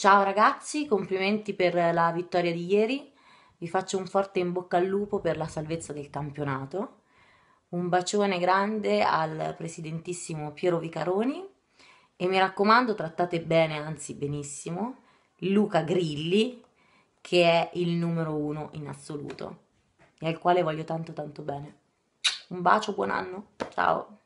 Ciao ragazzi, complimenti per la vittoria di ieri. Vi faccio un forte in bocca al lupo per la salvezza del campionato. Un bacione grande al presidentissimo Piero Vicaroni e mi raccomando trattate bene, anzi benissimo, Luca Grilli che è il numero uno in assoluto e al quale voglio tanto tanto bene. Un bacio, buon anno, ciao!